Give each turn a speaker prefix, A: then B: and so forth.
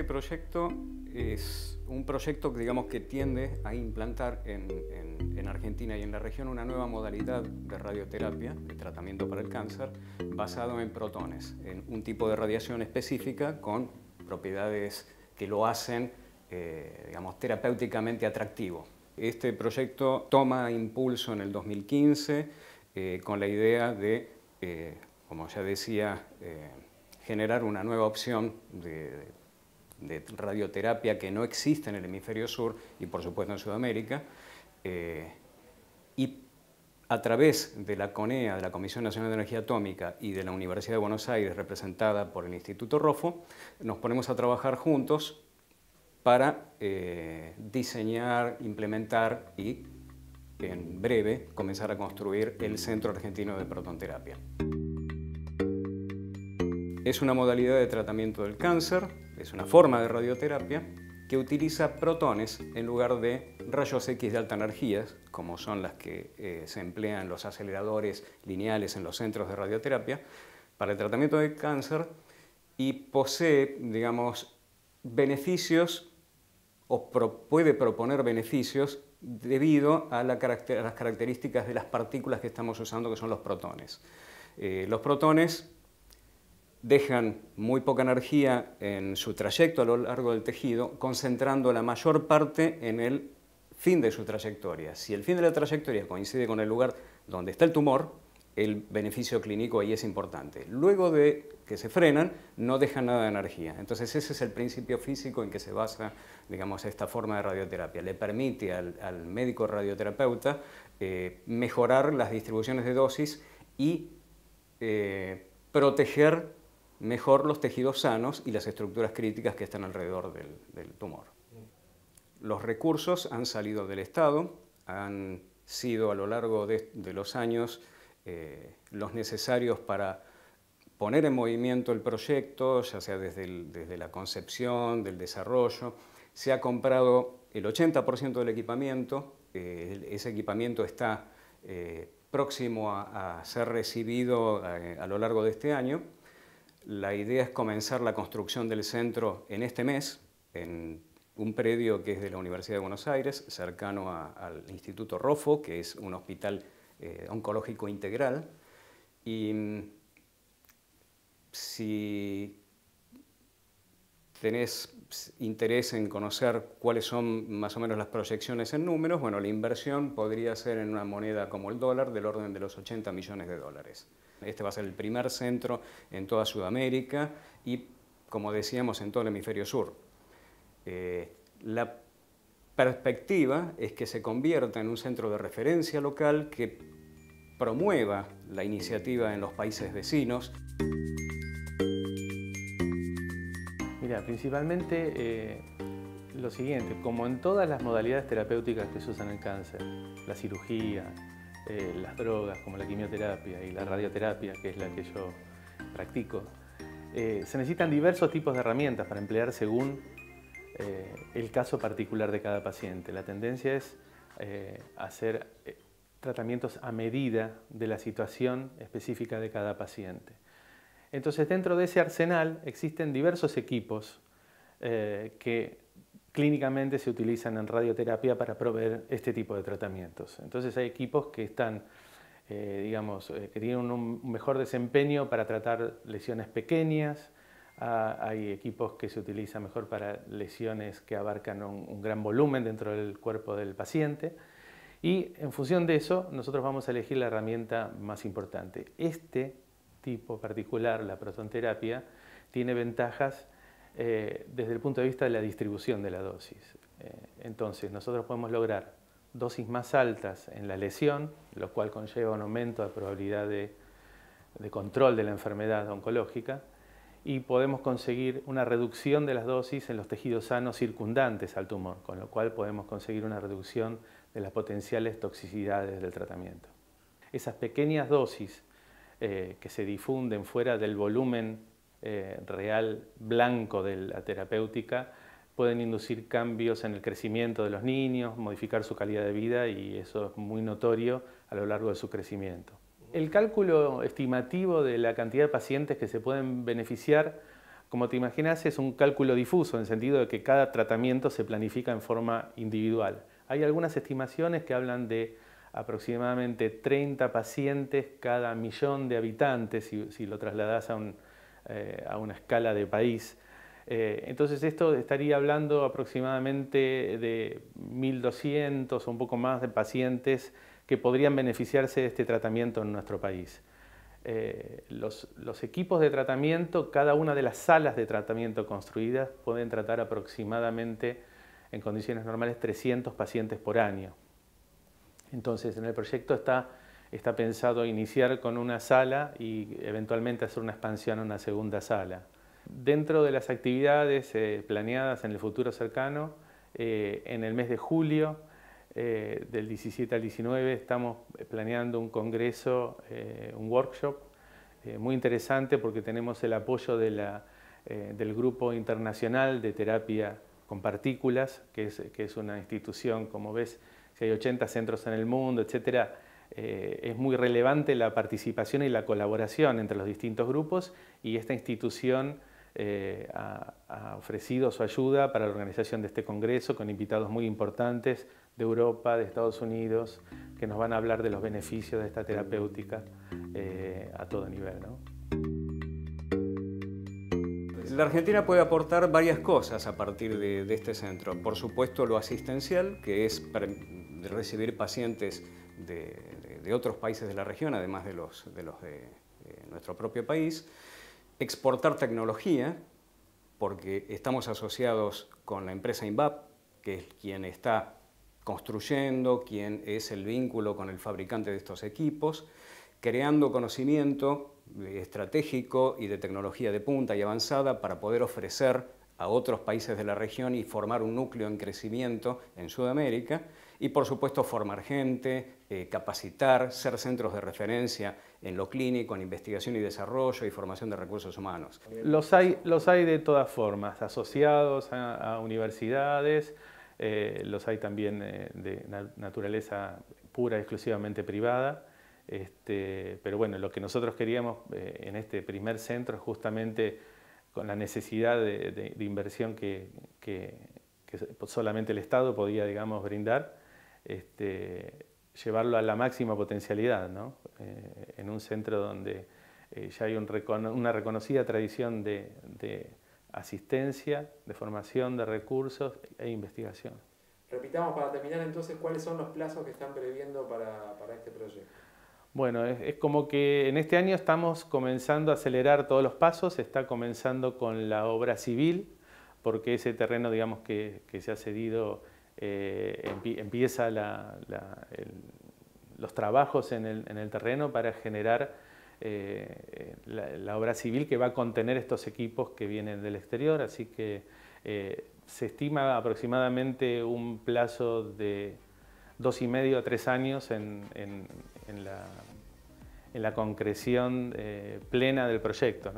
A: Este proyecto es un proyecto digamos, que tiende a implantar en, Argentina y en la región una nueva modalidad de radioterapia, de tratamiento para el cáncer, basado en protones, en un tipo de radiación específica con propiedades que lo hacen eh, digamos, terapéuticamente atractivo. Este proyecto toma impulso en el 2015 eh, con la idea de, eh, como ya decía, generar una nueva opción de de radioterapia que no existe en el hemisferio sur y por supuesto en Sudamérica. Eh, y a través de la CONEA, de la Comisión Nacional de Energía Atómica y de la Universidad de Buenos Aires, representada por el Instituto Rofo, nos ponemos a trabajar juntos para eh, diseñar, implementar y en breve comenzar a construir el Centro Argentino de Protonterapia. Es una modalidad de tratamiento del cáncer, es una forma de radioterapia que utiliza protones en lugar de rayos X de alta energía, como son las que eh, se emplean los aceleradores lineales en los centros de radioterapia, para el tratamiento del cáncer y posee, digamos, beneficios o puede proponer beneficios debido a, las características de las partículas que estamos usando, que son los protones. Eh, los protones dejan muy poca energía en su trayecto a lo largo del tejido, concentrando la mayor parte en el fin de su trayectoria. Si el fin de la trayectoria coincide con el lugar donde está el tumor, el beneficio clínico ahí es importante. Luego de que se frenan, no dejan nada de energía. Entonces ese es el principio físico en que se basa, digamos, esta forma de radioterapia. Le permite al, médico radioterapeuta eh, mejorar las distribuciones de dosis y eh, proteger mejor los tejidos sanos y las estructuras críticas que están alrededor del, tumor. Los recursos han salido del Estado, han sido a lo largo de, los años eh, los necesarios para poner en movimiento el proyecto, ya sea desde, la concepción, del desarrollo. Se ha comprado el 80% del equipamiento, eh, ese equipamiento está eh, próximo a, ser recibido a lo largo de este año. La idea es comenzar la construcción del centro en este mes, en un predio que es de la Universidad de Buenos Aires, cercano al Instituto Rofo, que es un hospital eh, oncológico integral. Y mm, si tenés interés en conocer cuáles son más o menos las proyecciones en números, bueno, la inversión podría ser en una moneda como el dólar del orden de los 80 millones de dólares. Este va a ser el primer centro en toda Sudamérica y, como decíamos, en todo el hemisferio sur. Eh, la perspectiva es que se convierta en un centro de referencia local que promueva la iniciativa en los países vecinos.
B: Mira, principalmente eh, lo siguiente, como en todas las modalidades terapéuticas que se usan en cáncer, la cirugía, eh, las drogas como la quimioterapia y la radioterapia, que es la que yo practico, eh, se necesitan diversos tipos de herramientas para emplear según eh, el caso particular de cada paciente. La tendencia es hacer tratamientos a medida de la situación específica de cada paciente. Entonces, dentro de ese arsenal existen diversos equipos que clínicamente se utilizan en radioterapia para proveer este tipo de tratamientos. Entonces hay equipos que están, eh, digamos, eh, tienen un mejor desempeño para tratar lesiones pequeñas, ah, hay equipos que se utilizan mejor para lesiones que abarcan un, un gran volumen dentro del cuerpo del paciente. Y en función de eso, nosotros vamos a elegir la herramienta más importante. Este tipo particular, la protonterapia, tiene ventajas eh, desde el punto de vista de la distribución de la dosis. Eh, entonces, nosotros podemos lograr dosis más altas en la lesión, lo cual conlleva un aumento de probabilidad de, control de la enfermedad oncológica, y podemos conseguir una reducción de las dosis en los tejidos sanos circundantes al tumor, con lo cual podemos conseguir una reducción de las potenciales toxicidades del tratamiento. Esas pequeñas dosis eh, que se difunden fuera del volumen eh, real blanco de la terapéutica pueden inducir cambios en el crecimiento de los niños, modificar su calidad de vida y eso es muy notorio a lo largo de su crecimiento. El cálculo estimativo de la cantidad de pacientes que se pueden beneficiar, como te imaginas, es un cálculo difuso en el sentido de que cada tratamiento se planifica en forma individual. Hay algunas estimaciones que hablan de aproximadamente 30 pacientes cada millón de habitantes, si, si lo trasladas a un, eh, a una escala de país. Eh, entonces esto estaría hablando aproximadamente de 1.200 o un poco más de pacientes que podrían beneficiarse de este tratamiento en nuestro país. Eh, los, equipos de tratamiento, cada una de las salas de tratamiento construidas pueden tratar aproximadamente en condiciones normales 300 pacientes por año. Entonces en el proyecto está está pensado iniciar con una sala y eventualmente hacer una expansión a una segunda sala. Dentro de las actividades eh, planeadas en el futuro cercano, eh, en el mes de julio eh, del 17 al 19 estamos planeando un congreso, un workshop muy interesante porque tenemos el apoyo del Grupo Internacional de Terapia con Partículas, que es, que es una institución, como ves, si hay 80 centros en el mundo, etcétera, eh, es muy relevante la participación y la colaboración entre los distintos grupos y esta institución eh, ha, ofrecido su ayuda para la organización de este congreso con invitados muy importantes de Europa, de Estados Unidos, que nos van a hablar de los beneficios de esta terapéutica eh, a todo nivel. La Argentina puede aportar varias cosas a partir de este
A: centro. Por supuesto, lo asistencial, que es recibir pacientes de, de otros países de la región, además de los de, nuestro propio país, exportar tecnología, porque estamos asociados con la empresa INVAP, que es quien está construyendo, quien es el vínculo con el fabricante de estos equipos, creando conocimiento eh, estratégico y de tecnología de punta y avanzada para poder ofrecer a otros países de la región y formar un núcleo en crecimiento en Sudamérica y por supuesto formar gente, eh, capacitar, ser centros de referencia en lo clínico, en investigación y desarrollo y formación de
B: recursos humanos. Los hay, los hay de todas formas, asociados a, universidades, eh, los hay también eh, de naturaleza pura, exclusivamente privada. Este, pero bueno, lo que nosotros queríamos en este primer centro es justamente con la necesidad de, inversión que, que, que, solamente el Estado podía, digamos, brindar, este, llevarlo a la máxima potencialidad, ¿no? Eh, en un centro donde eh, ya hay una reconocida tradición de, asistencia, de formación de recursos e investigación.
A: Repitamos para terminar entonces cuáles son los plazos que están previendo para, este proyecto.
B: Bueno, es, como que en este año estamos comenzando a acelerar todos los pasos, está comenzando con la obra civil, porque ese terreno digamos que se ha cedido eh, empieza los trabajos en el, terreno para generar eh, la, obra civil que va a contener estos equipos que vienen del exterior, así que eh, se estima aproximadamente un plazo de dos y medio a tres años en, la, concreción plena del proyecto.